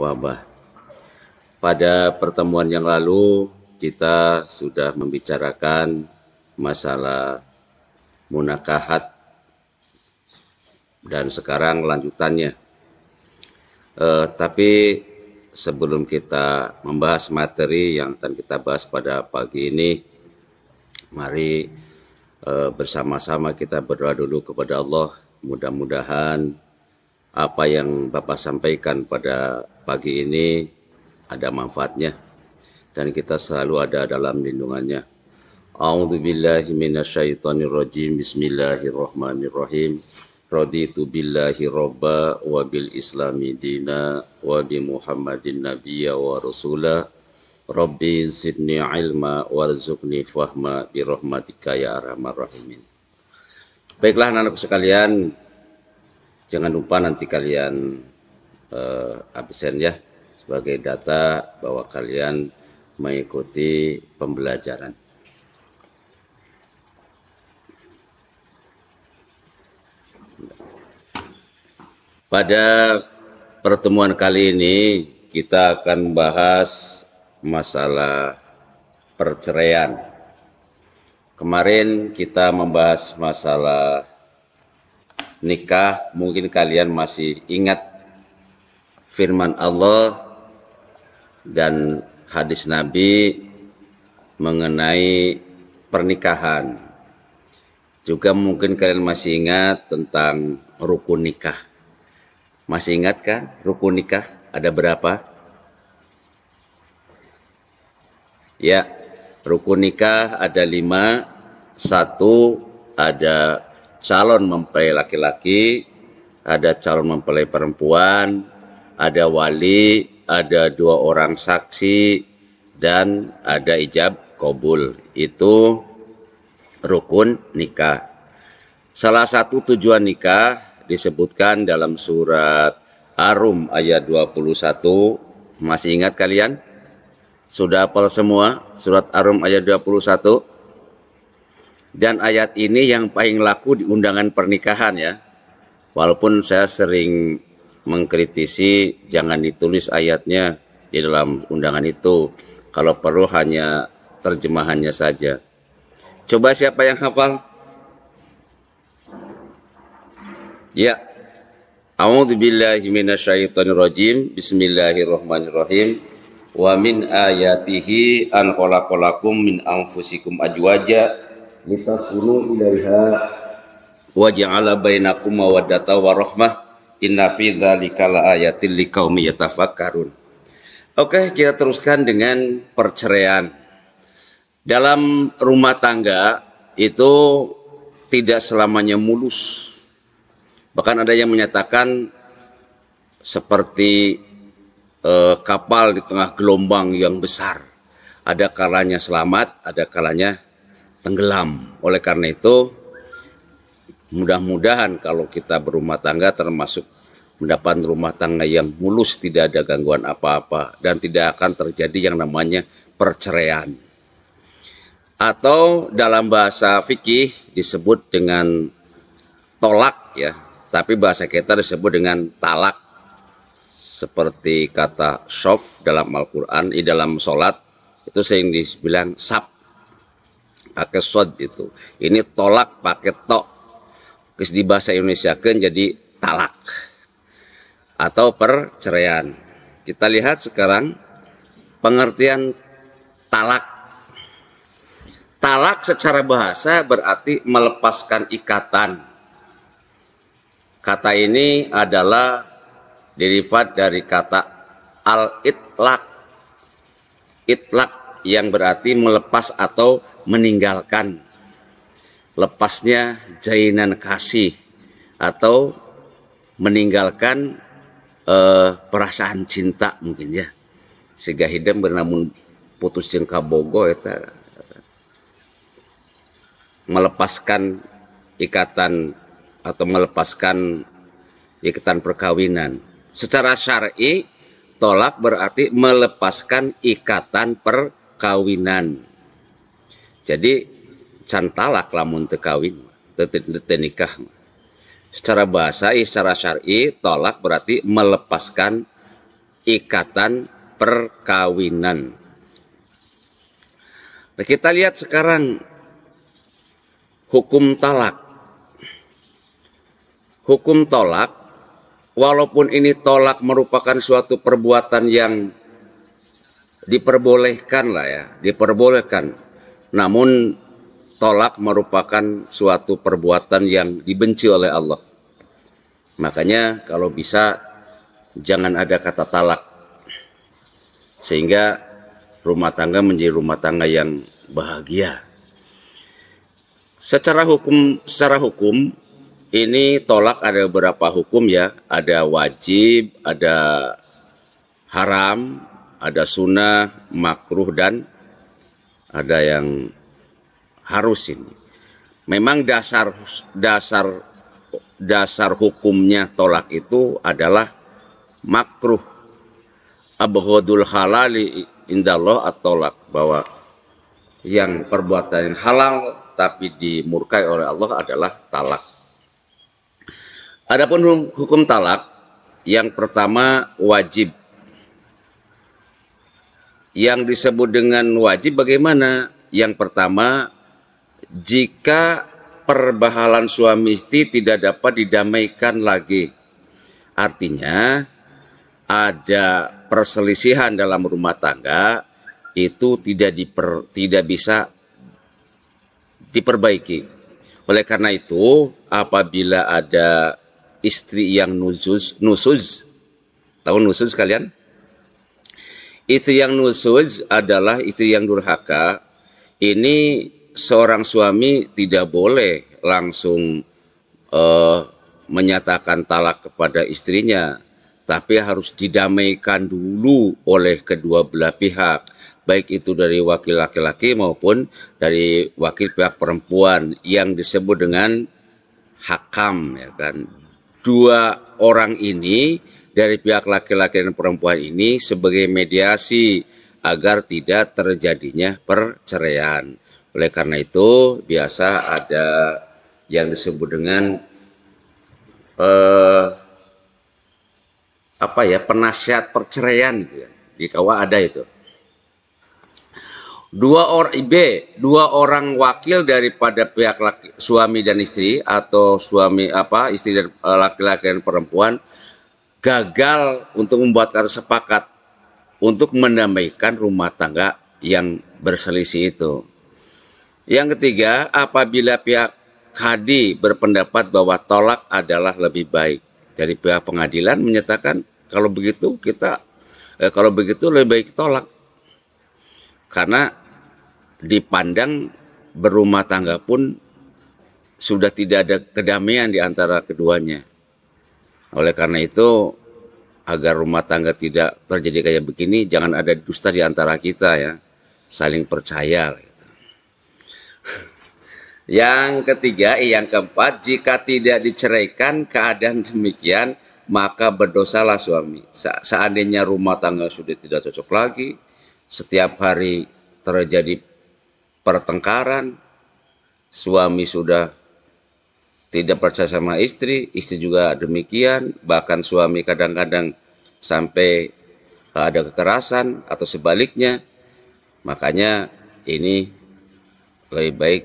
wabah. Pada pertemuan yang lalu kita sudah membicarakan masalah munakahat dan sekarang lanjutannya. Eh, tapi sebelum kita membahas materi yang akan kita bahas pada pagi ini, mari eh, bersama-sama kita berdoa dulu kepada Allah. Mudah-mudahan apa yang Bapak sampaikan pada pagi ini ada manfaatnya dan kita selalu ada dalam lindungannya. A'udzu billahi minasyaitonir rajim. Bismillahirrahmanirrahim. Raditu billahi robba wa bil islami dina wa bi Muhammadin nabiyya wa rasula. Rabbi zidni ilma warzuqni fahma bi rahmatika ya arhamar rahimin. Baiklah anak-anak sekalian, Jangan lupa nanti kalian uh, absen ya sebagai data bahwa kalian mengikuti pembelajaran. Pada pertemuan kali ini kita akan membahas masalah perceraian. Kemarin kita membahas masalah nikah mungkin kalian masih ingat firman Allah dan hadis Nabi mengenai pernikahan. Juga mungkin kalian masih ingat tentang rukun nikah. Masih ingat kan rukun nikah ada berapa? Ya, rukun nikah ada lima. Satu ada calon mempelai laki-laki, ada calon mempelai perempuan, ada wali, ada dua orang saksi, dan ada ijab kobul. Itu rukun nikah. Salah satu tujuan nikah disebutkan dalam surat Arum ayat 21. Masih ingat kalian? Sudah hafal semua surat Arum ayat 21? Dan ayat ini yang paling laku di undangan pernikahan ya. Walaupun saya sering mengkritisi jangan ditulis ayatnya di dalam undangan itu. Kalau perlu hanya terjemahannya saja. Coba siapa yang hafal? Ya. A'udzu billahi minasyaitonir rajim. Bismillahirrahmanirrahim. Wa min ayatihi an khalaqalakum min anfusikum ajwaja litaskunu ilaiha wa ja'ala bainakum mawaddata wa rahmah inna fi dzalika laayatil liqaumi yatafakkarun Oke, kita teruskan dengan perceraian. Dalam rumah tangga itu tidak selamanya mulus. Bahkan ada yang menyatakan seperti eh, kapal di tengah gelombang yang besar. Ada kalanya selamat, ada kalanya tenggelam. Oleh karena itu, mudah-mudahan kalau kita berumah tangga termasuk mendapat rumah tangga yang mulus, tidak ada gangguan apa-apa, dan tidak akan terjadi yang namanya perceraian. Atau dalam bahasa fikih disebut dengan tolak ya, tapi bahasa kita disebut dengan talak. Seperti kata shof dalam Al-Quran, di dalam sholat, itu sering dibilang sab pakai sod itu ini tolak pakai tok Kis di bahasa Indonesia kan jadi talak atau perceraian kita lihat sekarang pengertian talak talak secara bahasa berarti melepaskan ikatan kata ini adalah derivat dari kata al-itlak itlak yang berarti melepas atau meninggalkan lepasnya jainan kasih atau meninggalkan eh, perasaan cinta mungkin ya sehingga hidup bernamun putus jengka bogo itu ya melepaskan ikatan atau melepaskan ikatan perkawinan secara syar'i tolak berarti melepaskan ikatan perkawinan jadi cantalak lamun tekawin nikah secara bahasa secara syari tolak berarti melepaskan ikatan perkawinan nah, kita lihat sekarang hukum talak hukum tolak walaupun ini tolak merupakan suatu perbuatan yang diperbolehkan lah ya diperbolehkan namun tolak merupakan suatu perbuatan yang dibenci oleh Allah. Makanya kalau bisa jangan ada kata talak. Sehingga rumah tangga menjadi rumah tangga yang bahagia. Secara hukum secara hukum ini tolak ada beberapa hukum ya, ada wajib, ada haram, ada sunnah, makruh dan ada yang harus ini. Memang dasar dasar dasar hukumnya tolak itu adalah makruh abghadul halali indallah at-tolak bahwa yang perbuatan yang halal tapi dimurkai oleh Allah adalah talak. Adapun hukum talak yang pertama wajib yang disebut dengan wajib bagaimana? Yang pertama, jika perbahalan suami istri tidak dapat didamaikan lagi. Artinya, ada perselisihan dalam rumah tangga itu tidak diper, tidak bisa diperbaiki. Oleh karena itu, apabila ada istri yang nusuz, nusuz, tahu nusuz kalian? Istri yang nusuz adalah istri yang durhaka. Ini seorang suami tidak boleh langsung uh, menyatakan talak kepada istrinya, tapi harus didamaikan dulu oleh kedua belah pihak, baik itu dari wakil laki-laki maupun dari wakil pihak perempuan yang disebut dengan hakam ya kan. Dua orang ini dari pihak laki-laki dan perempuan ini sebagai mediasi agar tidak terjadinya perceraian. Oleh karena itu biasa ada yang disebut dengan eh, apa ya penasihat perceraian gitu ya. Di kawah ada itu dua orang B dua orang wakil daripada pihak laki, suami dan istri atau suami apa istri dan eh, laki-laki dan perempuan gagal untuk membuat kata sepakat untuk mendamaikan rumah tangga yang berselisih itu. Yang ketiga, apabila pihak Hadi berpendapat bahwa tolak adalah lebih baik dari pihak pengadilan menyatakan kalau begitu kita eh, kalau begitu lebih baik tolak karena dipandang berumah tangga pun sudah tidak ada kedamaian di antara keduanya. Oleh karena itu, agar rumah tangga tidak terjadi kayak begini, jangan ada dusta di antara kita ya. Saling percaya. Gitu. Yang ketiga, yang keempat, jika tidak diceraikan keadaan demikian, maka berdosalah suami. Seandainya rumah tangga sudah tidak cocok lagi, setiap hari terjadi pertengkaran, suami sudah tidak percaya sama istri, istri juga demikian, bahkan suami kadang-kadang sampai ada kekerasan atau sebaliknya. Makanya ini lebih baik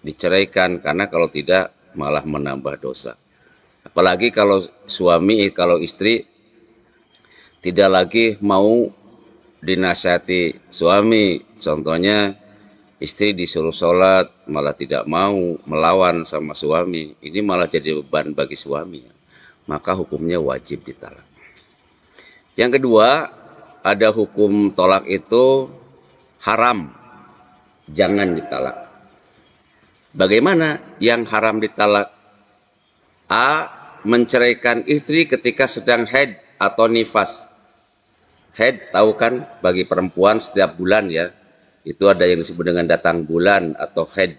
diceraikan karena kalau tidak malah menambah dosa. Apalagi kalau suami kalau istri tidak lagi mau dinasihati suami, contohnya istri disuruh sholat malah tidak mau melawan sama suami ini malah jadi beban bagi suami maka hukumnya wajib ditalak yang kedua ada hukum tolak itu haram jangan ditalak bagaimana yang haram ditalak A menceraikan istri ketika sedang head atau nifas head tahu kan bagi perempuan setiap bulan ya itu ada yang disebut dengan datang bulan atau head.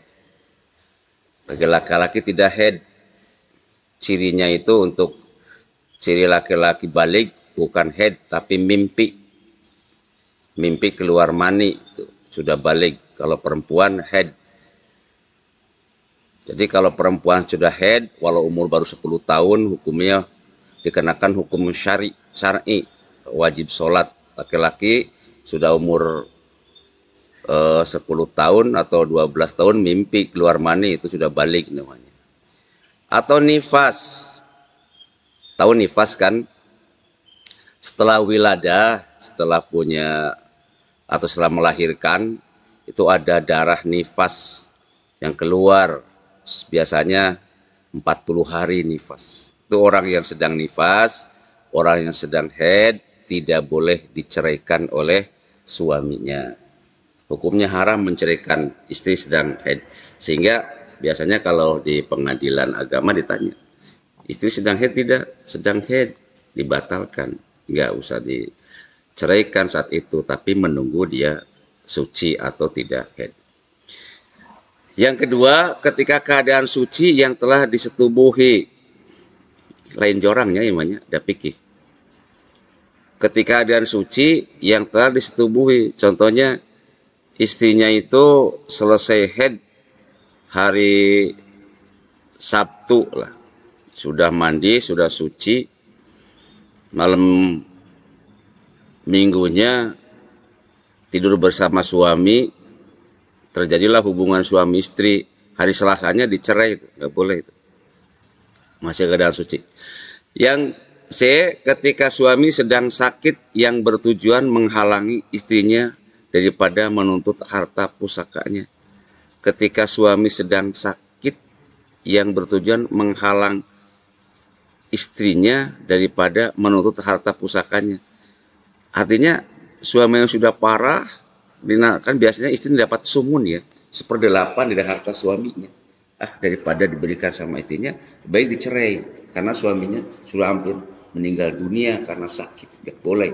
Bagi laki-laki tidak head. Cirinya itu untuk ciri laki-laki balik bukan head tapi mimpi. Mimpi keluar mani itu sudah balik. Kalau perempuan head. Jadi kalau perempuan sudah head walau umur baru 10 tahun hukumnya dikenakan hukum syari syar'i wajib sholat laki-laki sudah umur eh, 10 tahun atau 12 tahun mimpi keluar mani itu sudah balik namanya. Atau nifas. Tahu nifas kan? Setelah wiladah setelah punya atau setelah melahirkan itu ada darah nifas yang keluar biasanya 40 hari nifas. Itu orang yang sedang nifas, orang yang sedang head tidak boleh diceraikan oleh suaminya hukumnya haram menceraikan istri sedang haid. Sehingga biasanya kalau di pengadilan agama ditanya, istri sedang haid tidak? Sedang haid dibatalkan, nggak usah diceraikan saat itu, tapi menunggu dia suci atau tidak haid. Yang kedua, ketika keadaan suci yang telah disetubuhi lain jorangnya imannya ada pikir. Ketika keadaan suci yang telah disetubuhi, contohnya istrinya itu selesai head hari Sabtu lah. Sudah mandi, sudah suci. Malam minggunya tidur bersama suami. Terjadilah hubungan suami istri. Hari Selasanya dicerai itu, nggak boleh itu. Masih keadaan suci. Yang C, ketika suami sedang sakit yang bertujuan menghalangi istrinya daripada menuntut harta pusakanya. Ketika suami sedang sakit yang bertujuan menghalang istrinya daripada menuntut harta pusakanya. Artinya suami yang sudah parah, kan biasanya istri dapat sumun ya, seperdelapan dari harta suaminya. Ah, daripada diberikan sama istrinya, baik dicerai karena suaminya sudah hampir meninggal dunia karena sakit, tidak boleh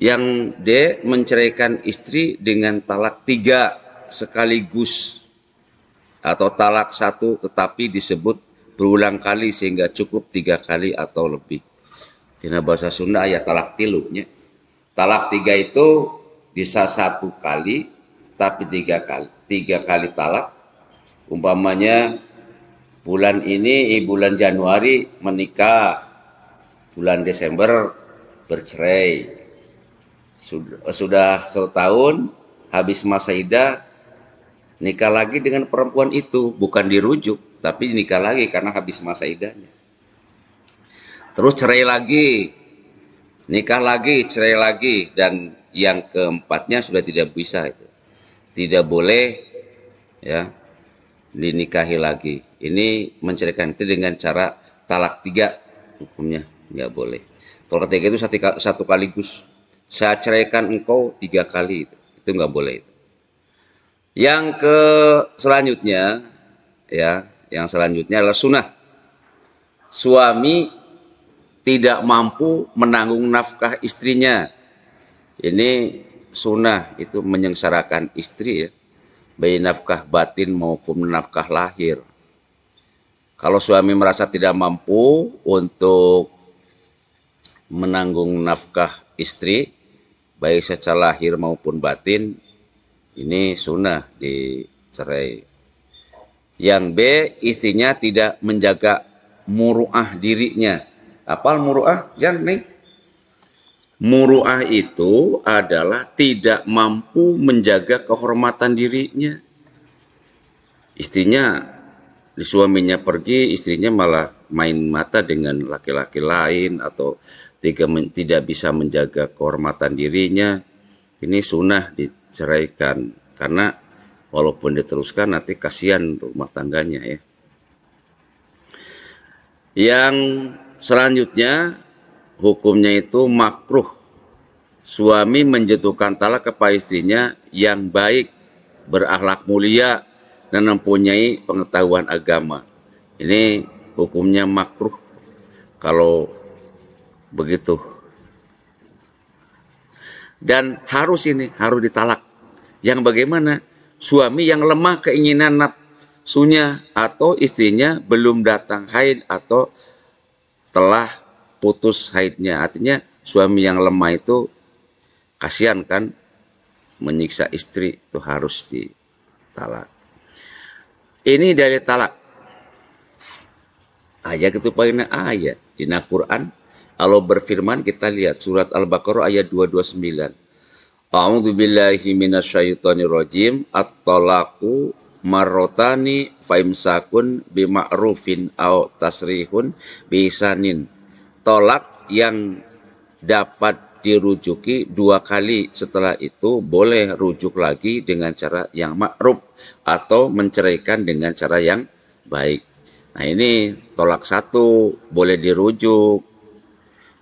yang D menceraikan istri dengan talak tiga sekaligus atau talak satu tetapi disebut berulang kali sehingga cukup tiga kali atau lebih. Dina bahasa Sunda ya talak tilunya. Talak tiga itu bisa satu kali tapi tiga kali tiga kali talak. Umpamanya bulan ini bulan Januari menikah, bulan Desember bercerai, sudah, sudah tahun habis masa idah nikah lagi dengan perempuan itu bukan dirujuk tapi nikah lagi karena habis masa idahnya terus cerai lagi nikah lagi cerai lagi dan yang keempatnya sudah tidak bisa itu tidak boleh ya dinikahi lagi ini menceraikan itu dengan cara talak tiga hukumnya nggak boleh talak tiga itu satu, satu kaligus saya ceraikan engkau tiga kali itu itu nggak boleh itu yang ke selanjutnya ya yang selanjutnya adalah sunnah suami tidak mampu menanggung nafkah istrinya ini sunnah itu menyengsarakan istri ya baik nafkah batin maupun nafkah lahir kalau suami merasa tidak mampu untuk menanggung nafkah istri baik secara lahir maupun batin ini sunnah dicerai. Yang B istrinya tidak menjaga muruah dirinya. Apal muruah? Yang nih. Muruah itu adalah tidak mampu menjaga kehormatan dirinya. Istrinya, suaminya pergi, istrinya malah main mata dengan laki-laki lain atau tidak bisa menjaga kehormatan dirinya, ini sunnah diceraikan karena walaupun diteruskan nanti kasihan rumah tangganya ya. Yang selanjutnya hukumnya itu makruh. Suami menjatuhkan talak kepada istrinya yang baik, berakhlak mulia, dan mempunyai pengetahuan agama. Ini hukumnya makruh. Kalau Begitu. Dan harus ini, harus ditalak. Yang bagaimana? Suami yang lemah keinginan nafsunya atau istrinya belum datang haid atau telah putus haidnya. Artinya suami yang lemah itu kasihan kan menyiksa istri itu harus ditalak. Ini dari talak. Ayat itu paling ayat. Di Quran Allah berfirman kita lihat surat Al-Baqarah ayat 229. A'udzu billahi minasyaitonir rajim. At-talaqu marrotani faimsakun bima'rufin aw tasrihun bisanin. Tolak yang dapat dirujuki dua kali setelah itu boleh rujuk lagi dengan cara yang ma'ruf atau menceraikan dengan cara yang baik. Nah ini tolak satu boleh dirujuk,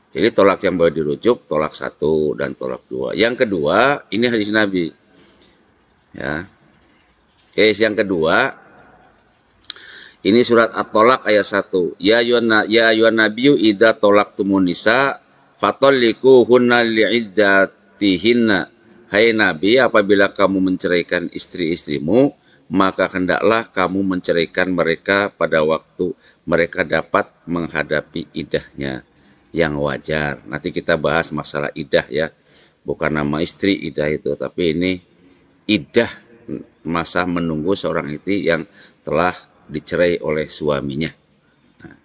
jadi tolak yang boleh dirujuk, tolak satu dan tolak dua. Yang kedua, ini hadis Nabi. Ya. Oke, yang kedua, ini surat At-Tolak ayat satu. Ya yuana, ya yuan nabiyyu idza tumunisa nisa fatalliquhunna li'iddatihinna. Hai Nabi, apabila kamu menceraikan istri-istrimu, maka hendaklah kamu menceraikan mereka pada waktu mereka dapat menghadapi idahnya yang wajar. Nanti kita bahas masalah idah ya. Bukan nama istri idah itu, tapi ini idah masa menunggu seorang istri yang telah dicerai oleh suaminya. Nah,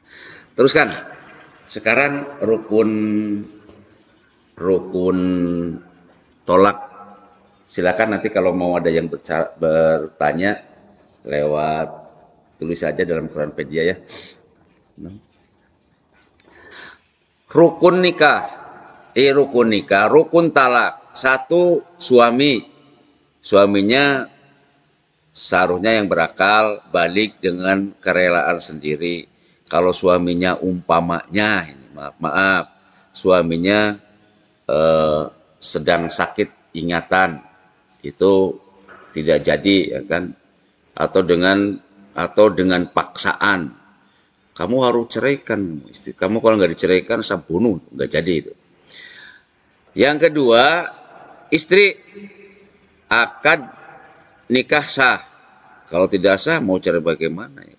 teruskan. Sekarang rukun rukun tolak. Silakan nanti kalau mau ada yang bertanya lewat tulis saja dalam Pedia ya. Nah rukun nikah. Eh rukun nikah, rukun talak. Satu suami, suaminya seharusnya yang berakal balik dengan kerelaan sendiri. Kalau suaminya umpamanya, ini maaf maaf, suaminya eh, sedang sakit ingatan itu tidak jadi ya kan atau dengan atau dengan paksaan kamu harus ceraikan istri kamu kalau nggak diceraikan saya bunuh, nggak jadi itu. Yang kedua, istri akan nikah sah. Kalau tidak sah mau cerai bagaimana ya?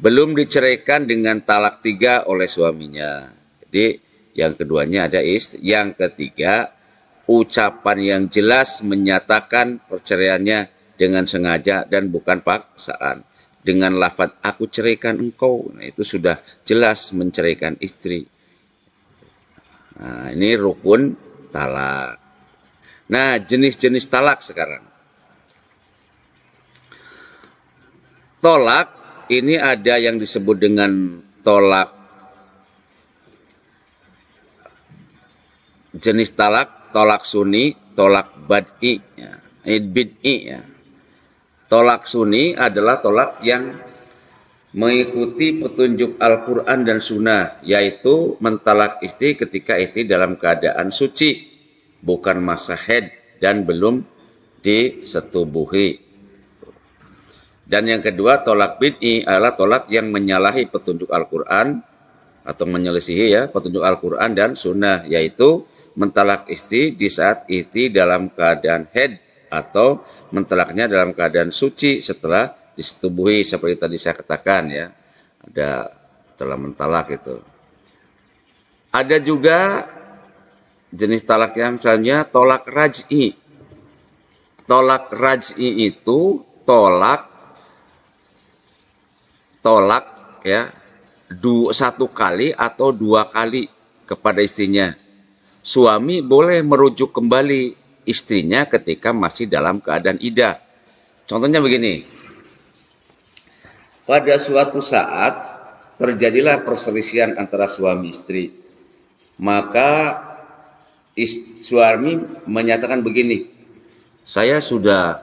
Belum diceraikan dengan talak tiga oleh suaminya. Jadi yang keduanya ada istri. Yang ketiga, ucapan yang jelas menyatakan perceraiannya dengan sengaja dan bukan paksaan dengan lafat aku ceraikan engkau nah, itu sudah jelas menceraikan istri nah, ini rukun talak nah jenis-jenis talak sekarang tolak ini ada yang disebut dengan tolak jenis talak tolak suni tolak bad'i ya. bid'i ya Tolak sunni adalah tolak yang mengikuti petunjuk Al-Quran dan Sunnah, yaitu mentalak istri ketika istri dalam keadaan suci, bukan masa head dan belum disetubuhi. Dan yang kedua, tolak bid'i adalah tolak yang menyalahi petunjuk Al-Quran atau menyelisihi ya petunjuk Al-Quran dan Sunnah, yaitu mentalak istri di saat istri dalam keadaan head atau mentelaknya dalam keadaan suci setelah disetubuhi seperti tadi saya katakan ya ada telah mentalak itu ada juga jenis talak yang selanjutnya tolak raj'i tolak raj'i itu tolak tolak ya du, satu kali atau dua kali kepada istrinya suami boleh merujuk kembali istrinya ketika masih dalam keadaan idah. Contohnya begini. Pada suatu saat terjadilah perselisihan antara suami istri. Maka istri, suami menyatakan begini, "Saya sudah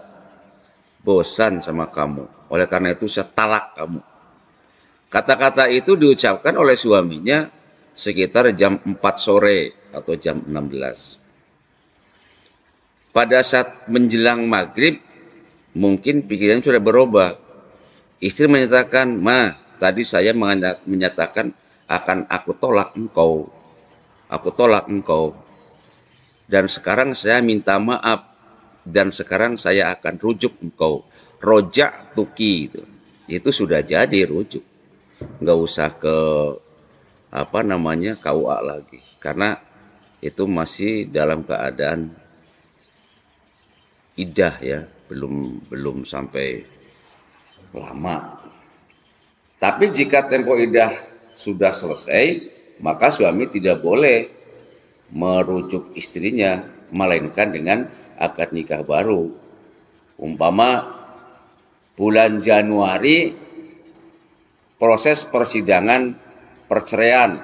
bosan sama kamu. Oleh karena itu saya talak kamu." Kata-kata itu diucapkan oleh suaminya sekitar jam 4 sore atau jam 16 pada saat menjelang maghrib mungkin pikiran sudah berubah. Istri menyatakan, ma tadi saya menyatakan akan aku tolak engkau. Aku tolak engkau. Dan sekarang saya minta maaf. Dan sekarang saya akan rujuk engkau. Rojak tuki. Itu, itu sudah jadi rujuk. Nggak usah ke apa namanya KUA lagi. Karena itu masih dalam keadaan idah ya, belum belum sampai lama. Tapi jika tempo idah sudah selesai, maka suami tidak boleh merujuk istrinya melainkan dengan akad nikah baru. Umpama bulan Januari proses persidangan perceraian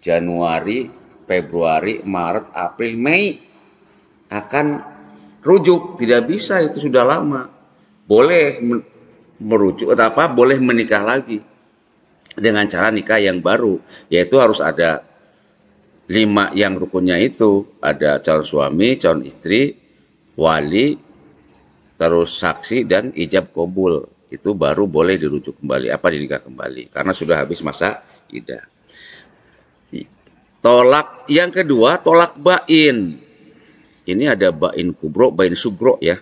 Januari, Februari, Maret, April, Mei akan rujuk tidak bisa itu sudah lama boleh merujuk atau apa boleh menikah lagi dengan cara nikah yang baru yaitu harus ada lima yang rukunnya itu ada calon suami calon istri wali terus saksi dan ijab kobul itu baru boleh dirujuk kembali apa dinikah kembali karena sudah habis masa idah tolak yang kedua tolak bain ini ada bain kubro, bain sugro ya.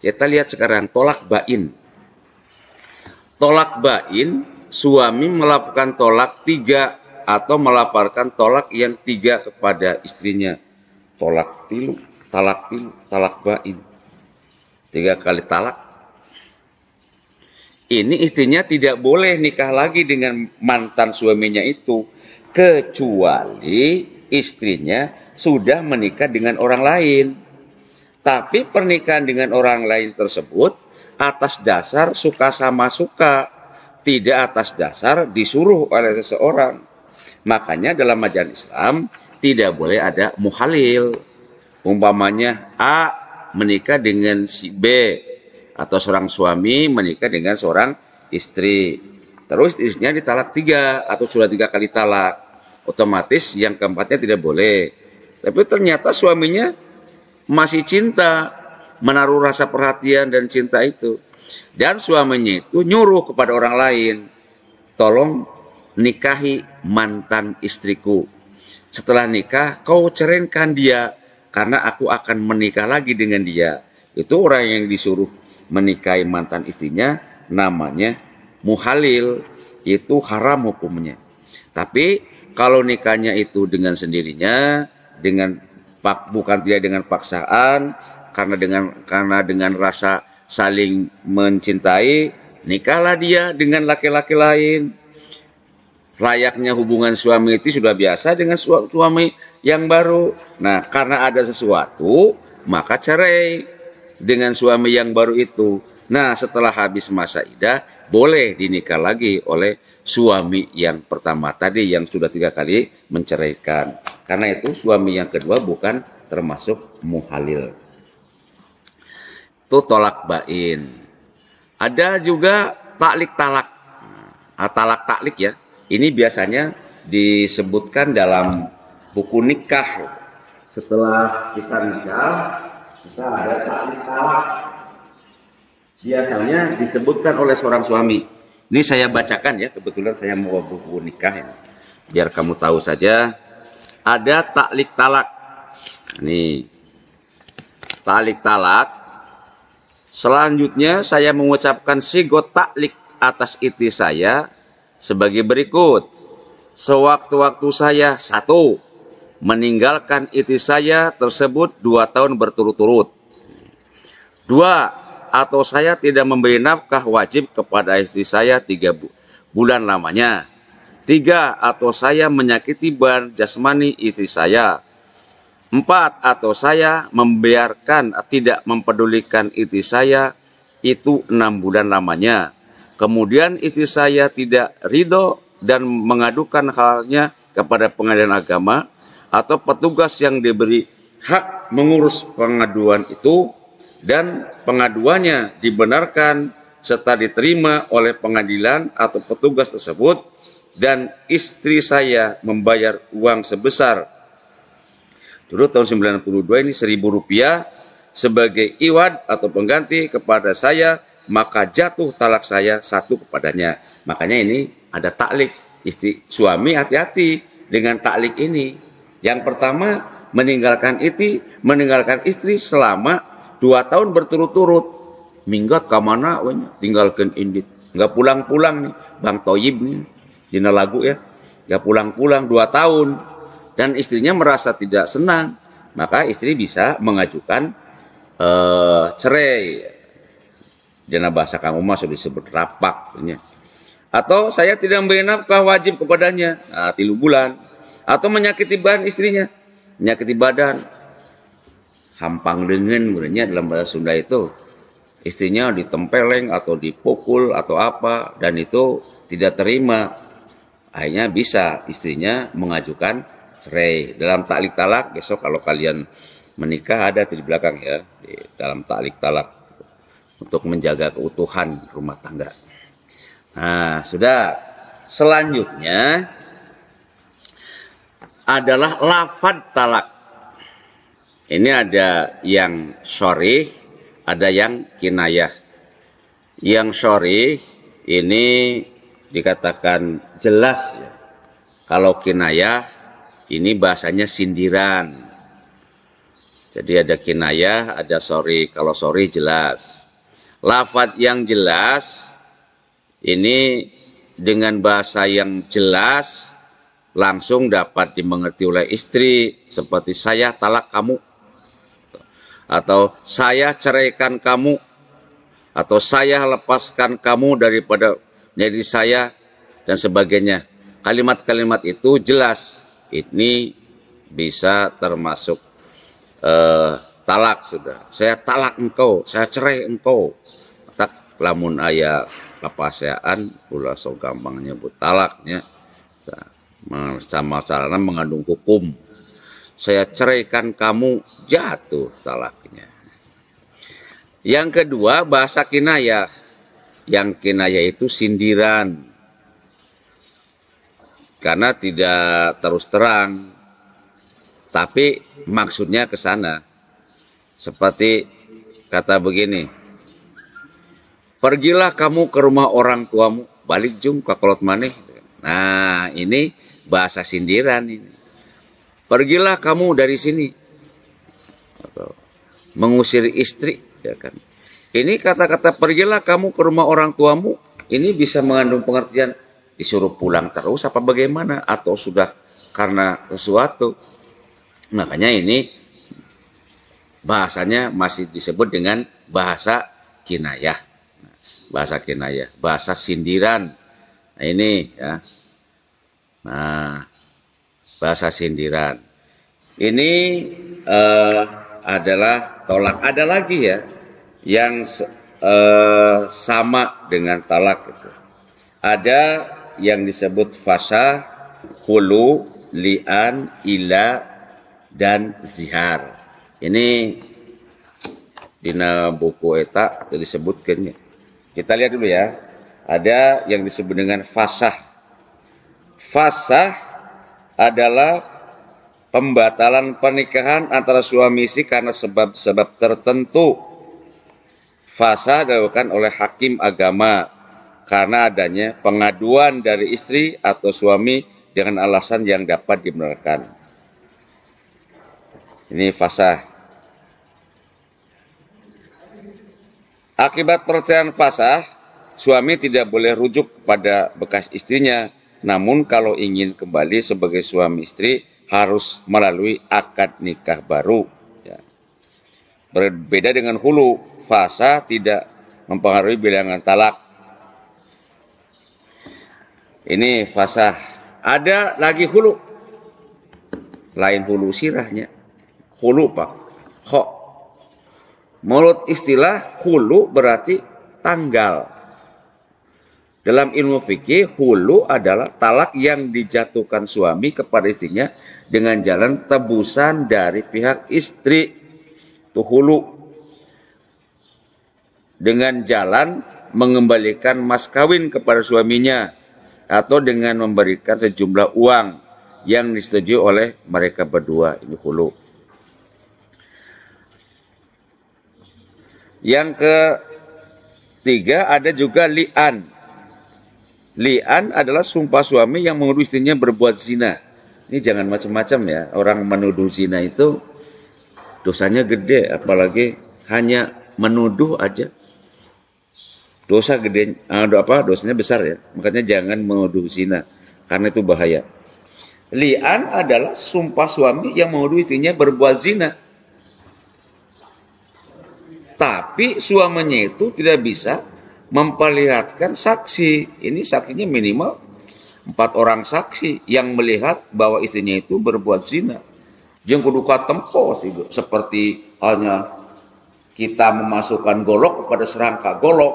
Kita lihat sekarang tolak bain. Tolak bain, suami melakukan tolak tiga atau melaporkan tolak yang tiga kepada istrinya. Tolak tilu, talak tilu, talak bain. Tiga kali talak, ini istrinya tidak boleh nikah lagi dengan mantan suaminya itu kecuali istrinya sudah menikah dengan orang lain. Tapi pernikahan dengan orang lain tersebut atas dasar suka sama suka, tidak atas dasar disuruh oleh seseorang. Makanya dalam ajaran Islam tidak boleh ada muhalil. Umpamanya A menikah dengan si B atau seorang suami menikah dengan seorang istri. Terus istrinya ditalak tiga atau sudah tiga kali talak. Otomatis yang keempatnya tidak boleh tapi ternyata suaminya masih cinta, menaruh rasa perhatian dan cinta itu. Dan suaminya itu nyuruh kepada orang lain, tolong nikahi mantan istriku. Setelah nikah, kau cerengkan dia karena aku akan menikah lagi dengan dia. Itu orang yang disuruh menikahi mantan istrinya, namanya muhalil, itu haram hukumnya. Tapi kalau nikahnya itu dengan sendirinya, dengan pak bukan tidak dengan paksaan karena dengan karena dengan rasa saling mencintai nikahlah dia dengan laki-laki lain layaknya hubungan suami itu sudah biasa dengan suami yang baru. Nah, karena ada sesuatu, maka cerai dengan suami yang baru itu. Nah, setelah habis masa idah, boleh dinikah lagi oleh suami yang pertama tadi yang sudah tiga kali menceraikan. Karena itu suami yang kedua bukan termasuk muhalil. Itu tolak bain. Ada juga taklik talak. Nah, talak taklik ya. Ini biasanya disebutkan dalam buku nikah. Setelah kita nikah, kita ada taklik talak biasanya disebutkan oleh seorang suami. Ini saya bacakan ya, kebetulan saya mau buku nikah ya. Biar kamu tahu saja. Ada taklik talak. Nih. Taklik talak. Selanjutnya saya mengucapkan sigot taklik atas iti saya sebagai berikut. Sewaktu-waktu saya satu meninggalkan iti saya tersebut dua tahun berturut-turut. Dua, atau saya tidak memberi nafkah wajib kepada istri saya tiga bu bulan lamanya. Tiga, atau saya menyakiti ban jasmani istri saya. Empat, atau saya membiarkan tidak mempedulikan istri saya itu enam bulan lamanya. Kemudian istri saya tidak ridho dan mengadukan halnya kepada pengadilan agama atau petugas yang diberi hak mengurus pengaduan itu dan pengaduannya dibenarkan serta diterima oleh pengadilan atau petugas tersebut dan istri saya membayar uang sebesar dulu tahun 92 ini seribu rupiah sebagai iwan atau pengganti kepada saya maka jatuh talak saya satu kepadanya makanya ini ada taklik istri suami hati-hati dengan taklik ini yang pertama meninggalkan itu meninggalkan istri selama dua tahun berturut-turut minggat ke mana tinggalkan indit nggak pulang-pulang nih bang Toyib nih dina lagu ya nggak pulang-pulang dua tahun dan istrinya merasa tidak senang maka istri bisa mengajukan uh, cerai dina bahasa kamu sudah disebut rapak ya. atau saya tidak memberi wajib kepadanya nah, tilu bulan atau menyakiti badan istrinya menyakiti badan hampang dengan sebenarnya dalam bahasa Sunda itu istrinya ditempeleng atau dipukul atau apa dan itu tidak terima akhirnya bisa istrinya mengajukan cerai dalam taklik talak besok kalau kalian menikah ada di belakang ya di dalam taklik talak untuk menjaga keutuhan rumah tangga nah sudah selanjutnya adalah lafad talak ini ada yang sorih, ada yang kinayah. Yang sorih ini dikatakan jelas. Ya. Kalau kinayah ini bahasanya sindiran. Jadi ada kinayah, ada sorry. Kalau sorry jelas. Lafat yang jelas ini dengan bahasa yang jelas langsung dapat dimengerti oleh istri seperti saya talak kamu atau saya ceraikan kamu atau saya lepaskan kamu daripada menjadi saya dan sebagainya. Kalimat-kalimat itu jelas ini bisa termasuk uh, talak sudah. Saya talak engkau, saya cerai engkau. Tak lamun ayah lepasyaan ulah so gampang nyebut talaknya. Nah, masalah mengandung hukum saya ceraikan kamu jatuh talaknya. Yang kedua bahasa kinaya, Yang kinaya itu sindiran. Karena tidak terus terang. Tapi maksudnya ke sana. Seperti kata begini. Pergilah kamu ke rumah orang tuamu. Balik jung ke kolot maneh. Nah ini bahasa sindiran ini pergilah kamu dari sini atau mengusir istri ya kan ini kata-kata pergilah kamu ke rumah orang tuamu ini bisa mengandung pengertian disuruh pulang terus apa bagaimana atau sudah karena sesuatu makanya ini bahasanya masih disebut dengan bahasa kinayah bahasa kinayah bahasa sindiran nah, ini ya nah bahasa sindiran. Ini uh, adalah tolak. Ada lagi ya yang uh, sama dengan talak itu. Ada yang disebut fasa, hulu, lian, ila, dan zihar. Ini dina buku eta disebutkannya. Kita lihat dulu ya. Ada yang disebut dengan fasah. Fasah adalah pembatalan pernikahan antara suami istri karena sebab-sebab tertentu fasa dilakukan oleh hakim agama karena adanya pengaduan dari istri atau suami dengan alasan yang dapat dibenarkan. Ini fasa. Akibat perceraian fasa suami tidak boleh rujuk pada bekas istrinya namun kalau ingin kembali sebagai suami istri harus melalui akad nikah baru. Ya. Berbeda dengan hulu, fasa tidak mempengaruhi bilangan talak. Ini fasa. Ada lagi hulu. Lain hulu sirahnya. Hulu pak. Ho. Mulut istilah hulu berarti tanggal dalam ilmu fikih, hulu adalah talak yang dijatuhkan suami kepada istrinya dengan jalan tebusan dari pihak istri. Itu hulu. Dengan jalan mengembalikan mas kawin kepada suaminya atau dengan memberikan sejumlah uang yang disetujui oleh mereka berdua ini hulu. Yang ketiga ada juga li'an Li'an adalah sumpah suami yang menuduh istrinya berbuat zina. Ini jangan macam-macam ya. Orang menuduh zina itu dosanya gede. Apalagi hanya menuduh aja. Dosa gede, anu, apa dosanya besar ya. Makanya jangan menuduh zina. Karena itu bahaya. Li'an adalah sumpah suami yang menuduh istrinya berbuat zina. Tapi suaminya itu tidak bisa memperlihatkan saksi. Ini saksinya minimal empat orang saksi yang melihat bahwa istrinya itu berbuat zina. Jeung kudu katempo seperti halnya kita memasukkan golok kepada serangka golok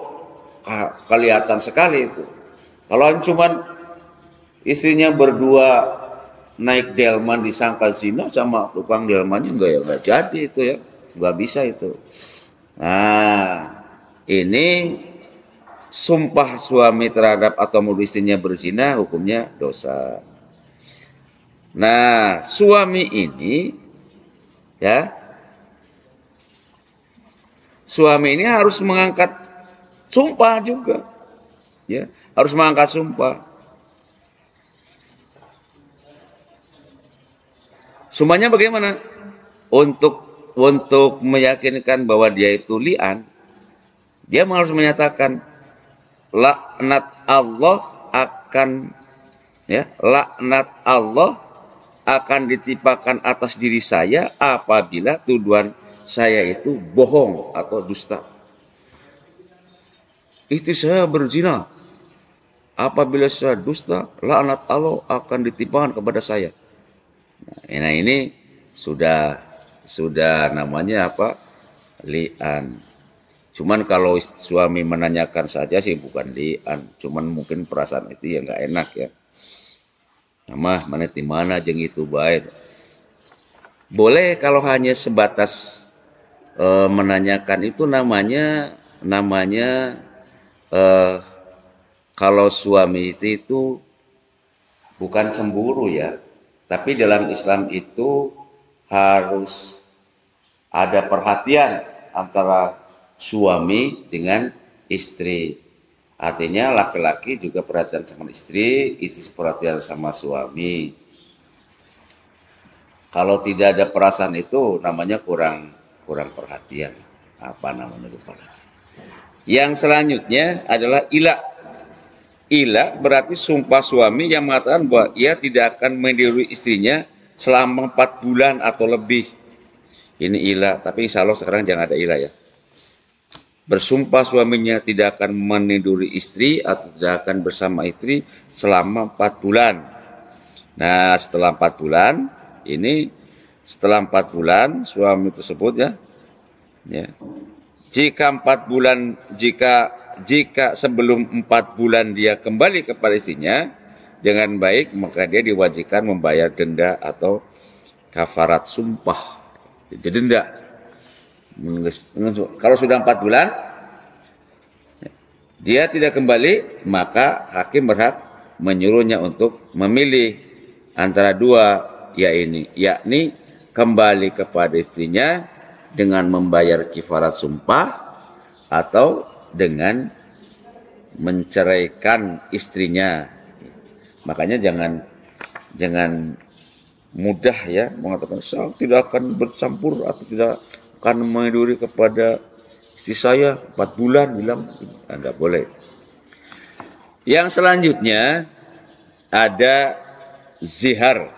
kelihatan sekali itu. Kalau cuman istrinya berdua naik delman disangka zina sama tukang delmannya enggak ya enggak jadi itu ya enggak bisa itu nah ini sumpah suami terhadap atau mulut istrinya berzina hukumnya dosa. Nah, suami ini ya suami ini harus mengangkat sumpah juga. Ya, harus mengangkat sumpah. Sumpahnya bagaimana? Untuk untuk meyakinkan bahwa dia itu lian, dia harus menyatakan laknat Allah akan ya laknat Allah akan ditimpakan atas diri saya apabila tuduhan saya itu bohong atau dusta. Itu saya berzina. Apabila saya dusta, laknat Allah akan ditimpakan kepada saya. Nah, ini sudah sudah namanya apa? Lian. Cuman kalau suami menanyakan saja sih bukan di, cuman mungkin perasaan itu ya nggak enak ya. nama mana di mana jeng itu baik. Boleh kalau hanya sebatas e, menanyakan itu namanya namanya e, kalau suami itu, itu bukan semburu ya, tapi dalam Islam itu harus ada perhatian antara suami dengan istri. Artinya laki-laki juga perhatian sama istri, istri perhatian sama suami. Kalau tidak ada perasaan itu namanya kurang kurang perhatian. Apa namanya lupa. Yang selanjutnya adalah ila. Ila berarti sumpah suami yang mengatakan bahwa ia tidak akan mendiri istrinya selama empat bulan atau lebih. Ini ila, tapi insya Allah sekarang jangan ada ila ya bersumpah suaminya tidak akan meniduri istri atau tidak akan bersama istri selama empat bulan. Nah, setelah empat bulan ini setelah empat bulan suami tersebut ya, ya jika empat bulan jika jika sebelum empat bulan dia kembali kepada istrinya dengan baik maka dia diwajibkan membayar denda atau kafarat sumpah Jadi denda kalau sudah empat bulan, dia tidak kembali, maka hakim berhak menyuruhnya untuk memilih antara dua ya ini, yakni kembali kepada istrinya dengan membayar kifarat sumpah atau dengan menceraikan istrinya. Makanya jangan jangan mudah ya mengatakan saya tidak akan bercampur atau tidak akan meniduri kepada istri saya empat bulan bilang Anda boleh. Yang selanjutnya ada zihar.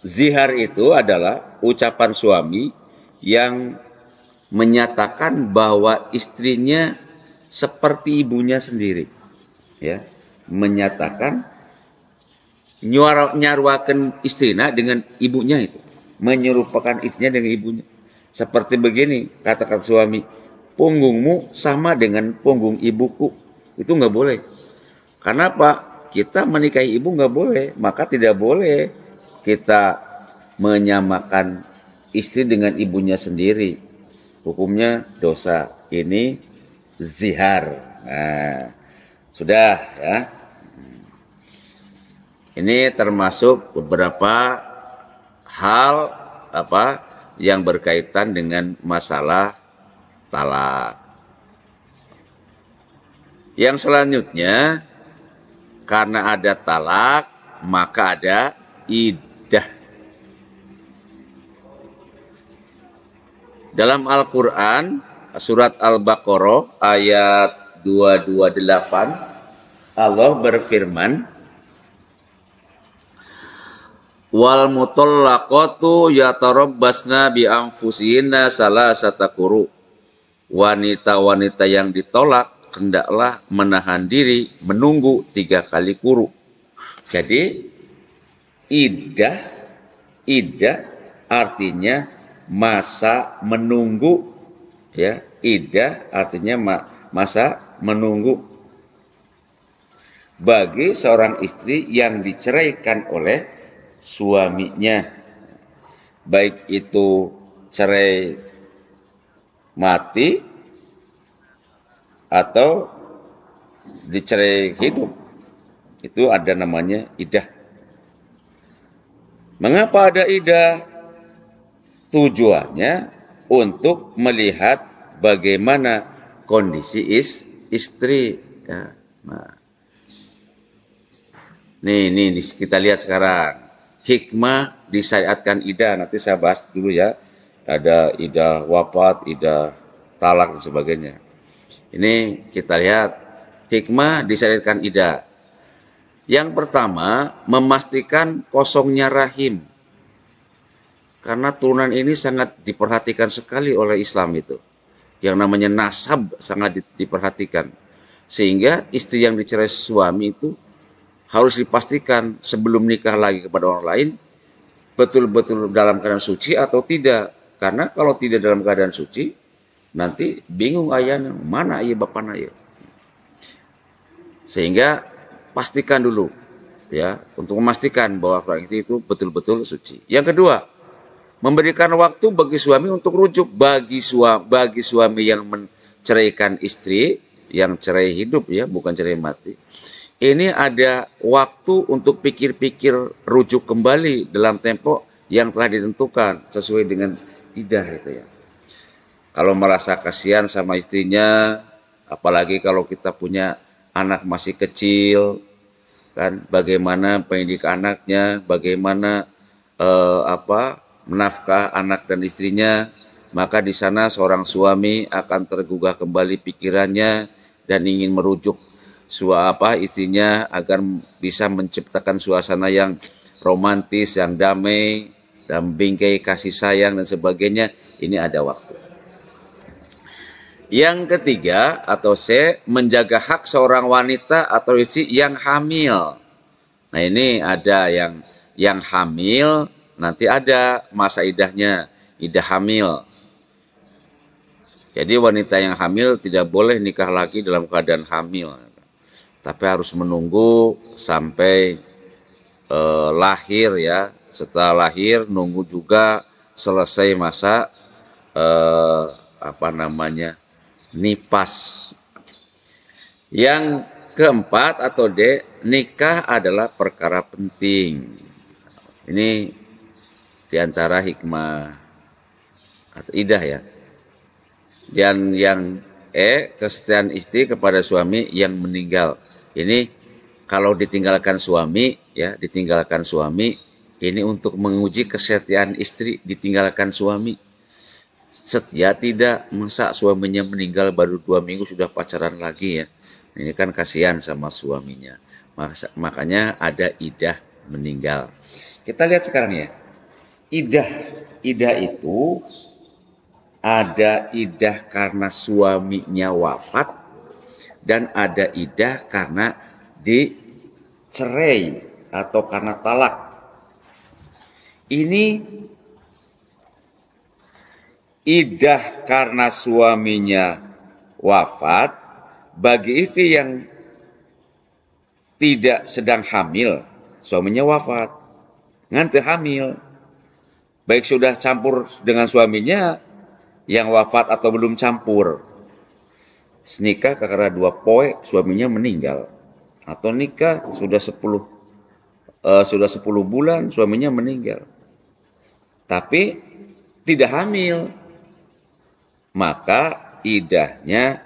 Zihar itu adalah ucapan suami yang menyatakan bahwa istrinya seperti ibunya sendiri. Ya, menyatakan nyarwakan nyaruakan istrina dengan ibunya itu menyerupakan istrinya dengan ibunya. Seperti begini, katakan suami, punggungmu sama dengan punggung ibuku. Itu nggak boleh. Kenapa? Kita menikahi ibu nggak boleh, maka tidak boleh kita menyamakan istri dengan ibunya sendiri. Hukumnya dosa. Ini zihar. Nah, sudah ya. Ini termasuk beberapa hal apa yang berkaitan dengan masalah talak. Yang selanjutnya karena ada talak maka ada idah. Dalam Al-Qur'an surat Al-Baqarah ayat 228 Allah berfirman wal mutallaqatu yatarabbasna bi anfusihinna salasata quru wanita-wanita yang ditolak hendaklah menahan diri menunggu tiga kali kuru jadi idah idah artinya masa menunggu ya idah artinya ma masa menunggu bagi seorang istri yang diceraikan oleh suaminya baik itu cerai mati atau dicerai hidup itu ada namanya idah mengapa ada idah tujuannya untuk melihat bagaimana kondisi is istri ya. nah. nih nih kita lihat sekarang hikmah disyariatkan ida Nanti saya bahas dulu ya. Ada ida wafat, ida talak dan sebagainya. Ini kita lihat hikmah disyariatkan ida Yang pertama, memastikan kosongnya rahim. Karena turunan ini sangat diperhatikan sekali oleh Islam itu. Yang namanya nasab sangat diperhatikan. Sehingga istri yang dicerai suami itu harus dipastikan sebelum nikah lagi kepada orang lain betul-betul dalam keadaan suci atau tidak. Karena kalau tidak dalam keadaan suci, nanti bingung ayahnya, mana ayah bapak ayah. Sehingga pastikan dulu ya untuk memastikan bahwa orang itu itu betul-betul suci. Yang kedua, memberikan waktu bagi suami untuk rujuk bagi suami bagi suami yang menceraikan istri yang cerai hidup ya bukan cerai mati ini ada waktu untuk pikir-pikir rujuk kembali dalam tempo yang telah ditentukan sesuai dengan idah itu ya. Kalau merasa kasihan sama istrinya, apalagi kalau kita punya anak masih kecil, kan bagaimana pendidik anaknya, bagaimana eh, apa menafkah anak dan istrinya, maka di sana seorang suami akan tergugah kembali pikirannya dan ingin merujuk sua apa isinya agar bisa menciptakan suasana yang romantis, yang damai, dan bingkai kasih sayang dan sebagainya. Ini ada waktu. Yang ketiga atau C menjaga hak seorang wanita atau istri yang hamil. Nah ini ada yang yang hamil nanti ada masa idahnya, idah hamil. Jadi wanita yang hamil tidak boleh nikah lagi dalam keadaan hamil tapi harus menunggu sampai eh, lahir ya. Setelah lahir nunggu juga selesai masa eh, apa namanya nipas. Yang keempat atau D, nikah adalah perkara penting. Ini diantara hikmah atau idah ya. Dan yang E, kesetiaan istri kepada suami yang meninggal ini kalau ditinggalkan suami ya ditinggalkan suami ini untuk menguji kesetiaan istri ditinggalkan suami setia tidak masa suaminya meninggal baru dua minggu sudah pacaran lagi ya ini kan kasihan sama suaminya makanya ada idah meninggal kita lihat sekarang ya idah idah itu ada idah karena suaminya wafat dan ada idah karena dicerai atau karena talak. Ini idah karena suaminya wafat bagi istri yang tidak sedang hamil, suaminya wafat, nganti hamil. Baik sudah campur dengan suaminya yang wafat atau belum campur senikah karena dua poe suaminya meninggal atau nikah sudah 10 uh, eh, sudah 10 bulan suaminya meninggal tapi tidak hamil maka idahnya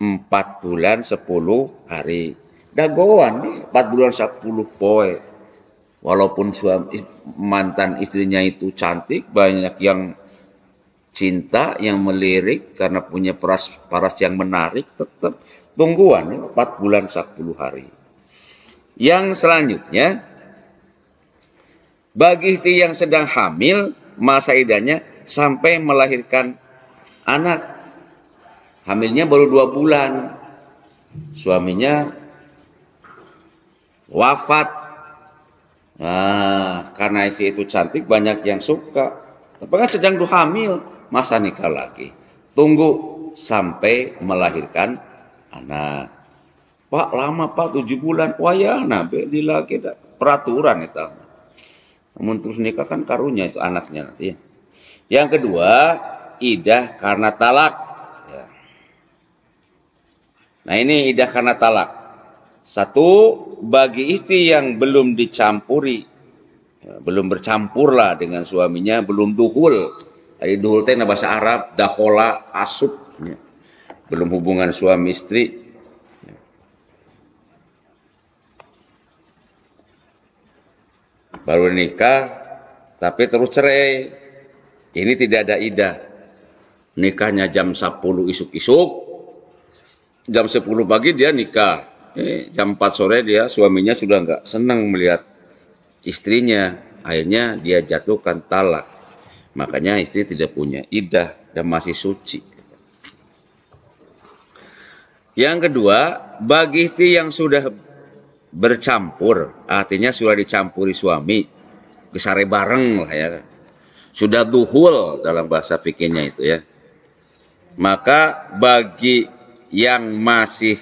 4 bulan 10 hari dagoan 4 bulan 10 poe walaupun suami mantan istrinya itu cantik banyak yang cinta yang melirik karena punya paras, paras yang menarik tetap tungguan 4 ya, bulan 10 hari. Yang selanjutnya bagi istri yang sedang hamil masa idahnya sampai melahirkan anak. Hamilnya baru dua bulan. Suaminya wafat. Nah, karena istri itu cantik banyak yang suka. Tapi kan sedang hamil, masa nikah lagi. Tunggu sampai melahirkan anak. Pak lama pak tujuh bulan. Wah ya nabi dilaki peraturan itu. Namun terus nikah kan karunya itu anaknya nanti. Ya. Yang kedua idah karena talak. Ya. Nah ini idah karena talak. Satu bagi istri yang belum dicampuri, belum ya, belum bercampurlah dengan suaminya, belum tuhul Ari duhul teh bahasa Arab dahola asup ya. belum hubungan suami istri ya. baru nikah tapi terus cerai ini tidak ada ida nikahnya jam 10 isuk-isuk jam 10 pagi dia nikah eh, jam 4 sore dia suaminya sudah nggak senang melihat istrinya akhirnya dia jatuhkan talak Makanya istri tidak punya idah dan masih suci. Yang kedua, bagi istri yang sudah bercampur, artinya sudah dicampuri suami, kesare bareng lah ya. Sudah duhul dalam bahasa pikirnya itu ya. Maka bagi yang masih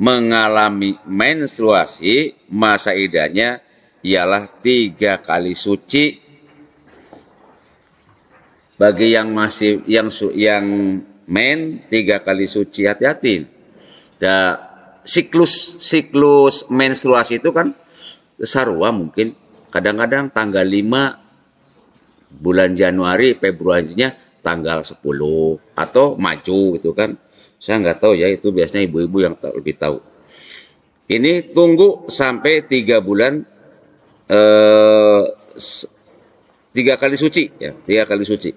mengalami menstruasi, masa idahnya ialah tiga kali suci bagi yang masih yang yang men tiga kali suci hati-hati. Da siklus siklus menstruasi itu kan sarua mungkin kadang-kadang tanggal 5 bulan Januari Februarinya tanggal 10 atau maju gitu kan. Saya nggak tahu ya itu biasanya ibu-ibu yang lebih tahu. Ini tunggu sampai tiga bulan eh, tiga kali suci ya tiga kali suci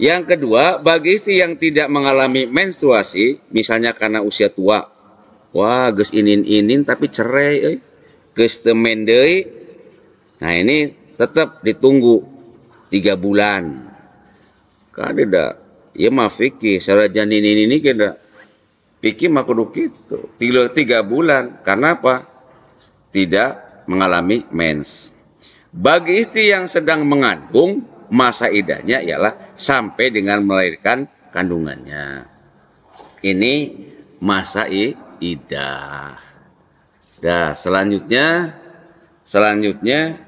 yang kedua, bagi istri yang tidak mengalami menstruasi, misalnya karena usia tua, wah gus inin-inin tapi cerai, eh. gus temendei, nah ini tetap ditunggu tiga bulan. tidak? Kan ya mah Vicky, secara janin ini ini kada Vicky mah kudu gitu tiga, tiga bulan karena apa tidak mengalami mens bagi istri yang sedang mengandung masa idahnya ialah sampai dengan melahirkan kandungannya. Ini masa idah. Nah, selanjutnya selanjutnya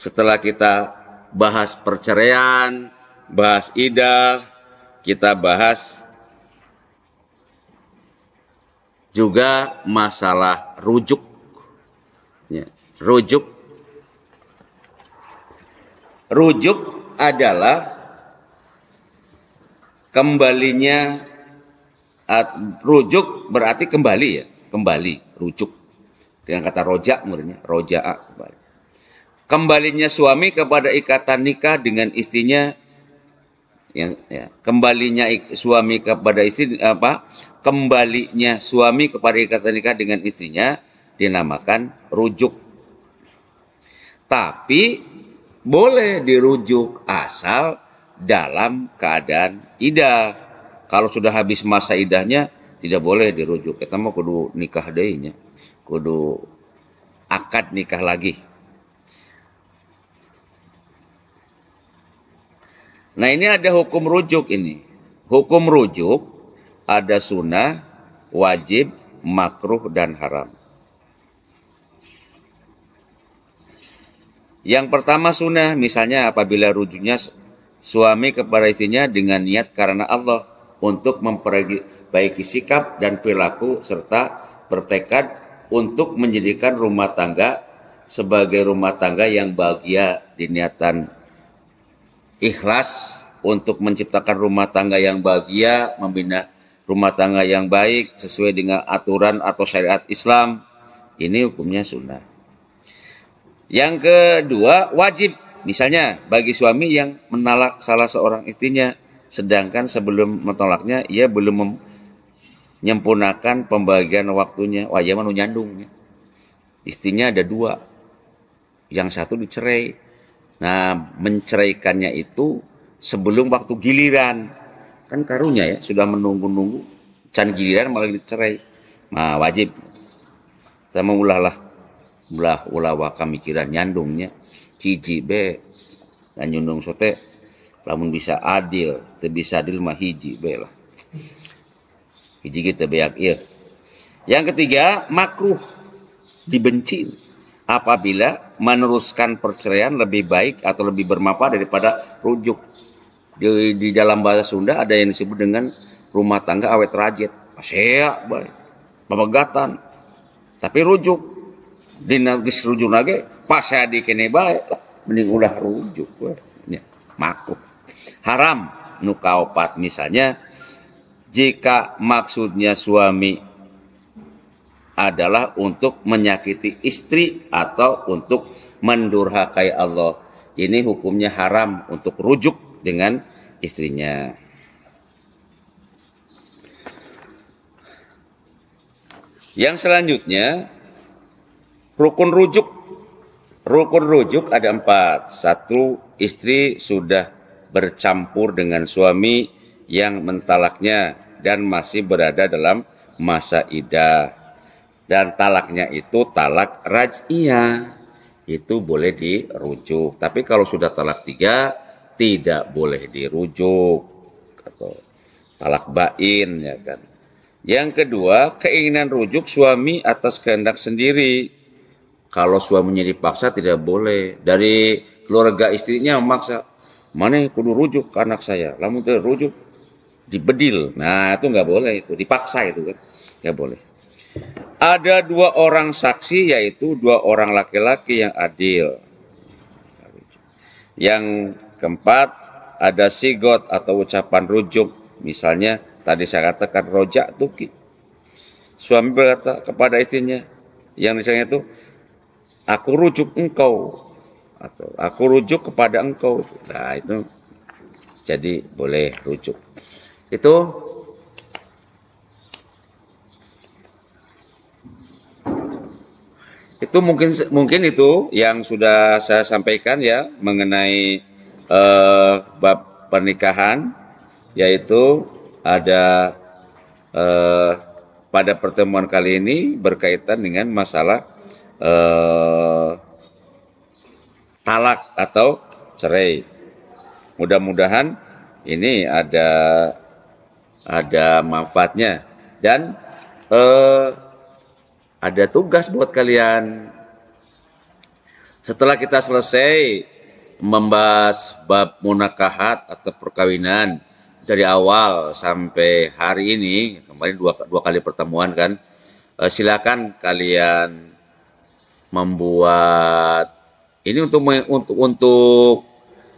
setelah kita bahas perceraian, bahas idah, kita bahas juga masalah rujuk. Ya, rujuk Rujuk adalah kembalinya rujuk berarti kembali ya, kembali rujuk. Dengan kata rojak muridnya, roja'a kembali. Kembalinya suami kepada ikatan nikah dengan istrinya yang ya, kembalinya suami kepada istri apa kembalinya suami kepada ikatan nikah dengan istrinya dinamakan rujuk tapi boleh dirujuk asal dalam keadaan idah. Kalau sudah habis masa idahnya tidak boleh dirujuk. Kita mau kudu nikah dehnya. Kudu akad nikah lagi. Nah ini ada hukum rujuk ini. Hukum rujuk ada sunnah, wajib, makruh, dan haram. Yang pertama sunnah, misalnya apabila rujuknya suami kepada istrinya dengan niat karena Allah untuk memperbaiki sikap dan perilaku serta bertekad untuk menjadikan rumah tangga sebagai rumah tangga yang bahagia di niatan ikhlas untuk menciptakan rumah tangga yang bahagia, membina rumah tangga yang baik sesuai dengan aturan atau syariat Islam. Ini hukumnya sunnah. Yang kedua, wajib. Misalnya bagi suami yang menalak salah seorang istrinya sedangkan sebelum menolaknya ia belum menyempurnakan pembagian waktunya. Wah, zaman nyandung. Ya. Istrinya ada dua. Yang satu dicerai. Nah, menceraikannya itu sebelum waktu giliran. Kan karunya ya, sudah menunggu-nunggu. Can giliran malah dicerai. Nah, wajib. Kita mengulahlah belah ulah waka mikiran nyandungnya hiji be dan nyundung sote lamun bisa adil te bisa adil mah hiji be lah hiji kita beak iya yang ketiga makruh dibenci apabila meneruskan perceraian lebih baik atau lebih bermanfaat daripada rujuk di, di dalam bahasa Sunda ada yang disebut dengan rumah tangga awet rajet saya baik pemegatan tapi rujuk dina geus rujuk lagi pas saya kene bae mending ulah rujuk we nya makruh haram nu kaopat misalnya jika maksudnya suami adalah untuk menyakiti istri atau untuk mendurhakai Allah ini hukumnya haram untuk rujuk dengan istrinya yang selanjutnya Rukun rujuk. Rukun rujuk ada empat. Satu, istri sudah bercampur dengan suami yang mentalaknya dan masih berada dalam masa idah. Dan talaknya itu talak rajia Itu boleh dirujuk. Tapi kalau sudah talak tiga, tidak boleh dirujuk. Atau talak bain, ya kan. Yang kedua, keinginan rujuk suami atas kehendak sendiri kalau suaminya dipaksa tidak boleh. Dari keluarga istrinya memaksa, mana kudu rujuk ke anak saya, lalu rujuk dibedil. Nah itu nggak boleh itu, dipaksa itu kan, nggak boleh. Ada dua orang saksi yaitu dua orang laki-laki yang adil. Yang keempat ada sigot atau ucapan rujuk. Misalnya tadi saya katakan rojak tuki. Suami berkata kepada istrinya yang misalnya itu aku rujuk engkau atau aku rujuk kepada engkau. Nah, itu jadi boleh rujuk. Itu itu mungkin mungkin itu yang sudah saya sampaikan ya mengenai eh, bab pernikahan yaitu ada eh, pada pertemuan kali ini berkaitan dengan masalah eh, talak atau cerai. Mudah-mudahan ini ada ada manfaatnya dan eh, ada tugas buat kalian. Setelah kita selesai membahas bab munakahat atau perkawinan dari awal sampai hari ini, kemarin dua, dua kali pertemuan kan, eh, silakan kalian membuat ini untuk untuk untuk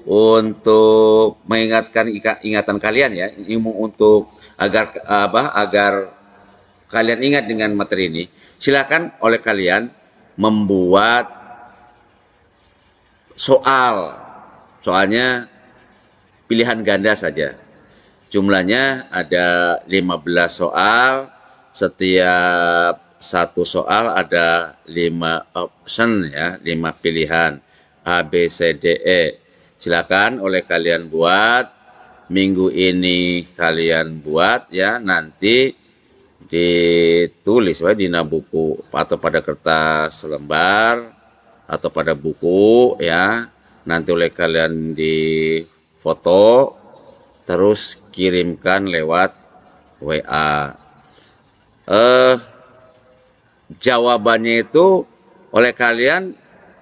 untuk mengingatkan ingatan kalian ya ini untuk agar apa agar kalian ingat dengan materi ini silakan oleh kalian membuat soal soalnya pilihan ganda saja jumlahnya ada 15 soal setiap satu soal ada lima option ya, lima pilihan A, B, C, D, E. Silakan oleh kalian buat minggu ini kalian buat ya nanti ditulis ya di buku atau pada kertas lembar atau pada buku ya nanti oleh kalian di foto terus kirimkan lewat WA. Eh uh, jawabannya itu oleh kalian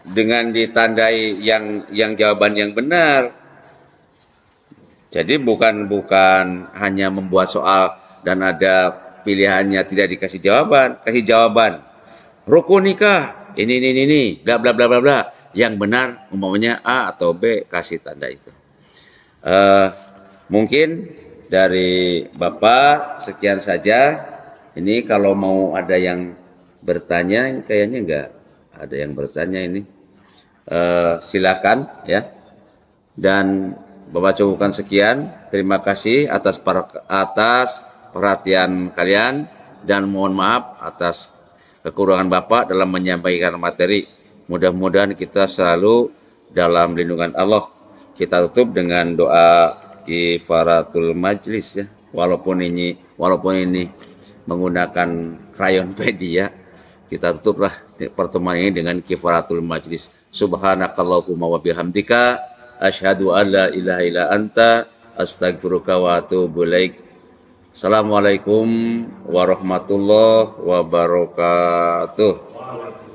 dengan ditandai yang yang jawaban yang benar. Jadi bukan bukan hanya membuat soal dan ada pilihannya tidak dikasih jawaban, kasih jawaban. Rukun nikah ini ini ini, bla bla bla bla bla. Yang benar umpamanya A atau B kasih tanda itu. Uh, mungkin dari Bapak sekian saja. Ini kalau mau ada yang bertanya kayaknya enggak ada yang bertanya ini uh, silakan ya dan Bapak cukupkan sekian terima kasih atas per, atas perhatian kalian dan mohon maaf atas kekurangan Bapak dalam menyampaikan materi mudah-mudahan kita selalu dalam lindungan Allah kita tutup dengan doa kifaratul majlis ya walaupun ini walaupun ini menggunakan krayon ya. kita tutuplah pertemuan ini dengan kifaratul majlis. Subhanakallahumma wa bihamdika asyhadu an la ilaha illa anta astaghfiruka wa atubu ilaik. Assalamualaikum warahmatullahi wabarakatuh.